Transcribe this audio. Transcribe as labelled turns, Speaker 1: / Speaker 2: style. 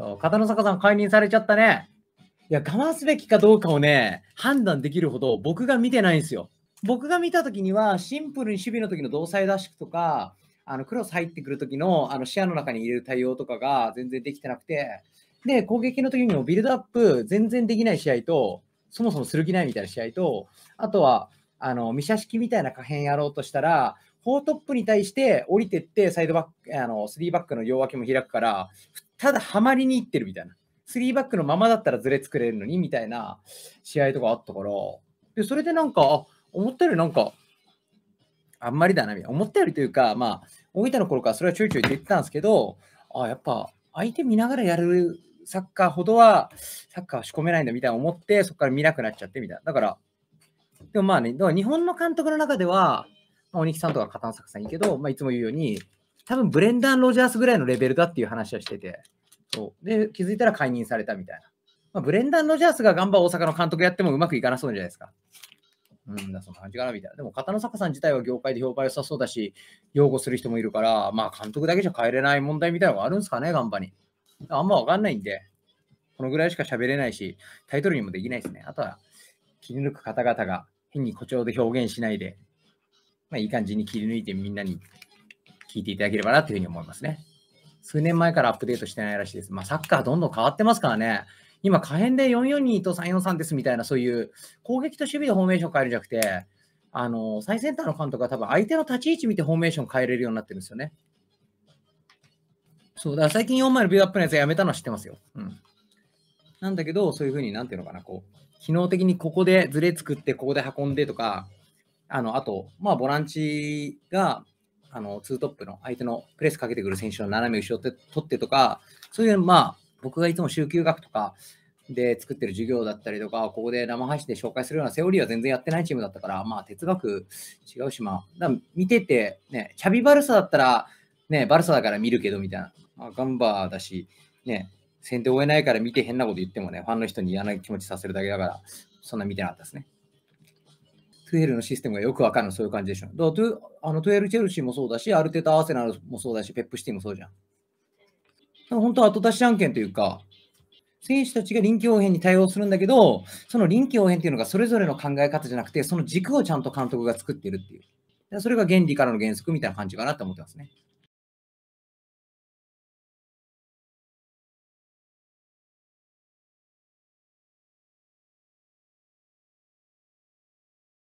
Speaker 1: そう、片野坂さん解任されちゃったね。いや、我慢すべきかどうかをね、判断できるほど僕が見てないんですよ。僕が見たときには、シンプルに守備の時の同サイしッとか、あのクロス入ってくる時のあの視野の中に入れる対応とかが全然できてなくて、で、攻撃の時にもビルドアップ全然できない試合と、そもそもする気ないみたいな試合と、あとは、あの、未射式みたいな可変やろうとしたら、4トップに対して降りてって、サイドバック、あの、3バックの両脇も開くから、ただハマりにいってるみたいな。3バックのままだったらずれ作れるのに、みたいな試合とかあったから、で、それでなんか、あ、思ったよりなんか、あんまりだな、みたいな。思ったよりというか、まあ、大分の頃からそれはちょいちょいて言ってたんですけど、あ、やっぱ、相手見ながらやるサッカーほどは、サッカーは仕込めないんだみたいな思って、そこから見なくなっちゃってみたいな。だから、でもまあね、だから日本の監督の中では、鬼木さんとか片野坂さんいいけど、まあ、いつも言うように、多分ブレンダン・ロジャースぐらいのレベルだっていう話はしてて、そうで気づいたら解任されたみたいな。まあ、ブレンダン・ロジャースがガンバ大阪の監督やってもうまくいかなそうじゃないですか。うんそんな感じかなみたいな。でも、片野坂さん自体は業界で評判良さそうだし、擁護する人もいるから、まあ、監督だけじゃ帰れない問題みたいなのがあるんですかね、ガンバに。あんまわかんないんで、このぐらいしか喋れないし、タイトルにもできないですね。あとは、気に抜く方々が変に誇張で表現しないで、まあ、いい感じに切り抜いてみんなに聞いていただければなというふうに思いますね。数年前からアップデートしてないらしいです。まあ、サッカーどんどん変わってますからね。今、可変で442と343ですみたいな、そういう攻撃と守備でフォーメーション変えるんじゃなくて、あの、最先端の監督は多分相手の立ち位置見てフォーメーション変えれるようになってるんですよね。そう、だから最近4枚のビューアップのやつやめたのは知ってますよ。うん。なんだけど、そういうふうに、なんていうのかな、こう、機能的にここでズレ作って、ここで運んでとか、あの、あと、まあ、ボランチが、あの、ツートップの相手のプレスかけてくる選手の斜め後ろって取ってとか、そういう、まあ、僕がいつも週休学とかで作ってる授業だったりとか、ここで生配信で紹介するようなセオリーは全然やってないチームだったから、まあ、哲学違うし、まあ、見てて、ね、チャビバルサだったら、ね、バルサだから見るけどみたいな、まあ、ガンバーだし、ね、先手追えないから見て変なこと言ってもね、ファンの人に嫌な気持ちさせるだけだから、そんな見てなかったですね。12のシステムがよくわかるの、そういう感じでしょ。だからあの12チェルシーもそうだし、アルテタ・アーセナルもそうだし、ペップシティもそうじゃん。本当は後出し案件というか、選手たちが臨機応変に対応するんだけど、その臨機応変っていうのがそれぞれの考え方じゃなくて、その軸をちゃんと監督が作ってるっていう。それが原理からの原則みたいな感じかなと思ってますね。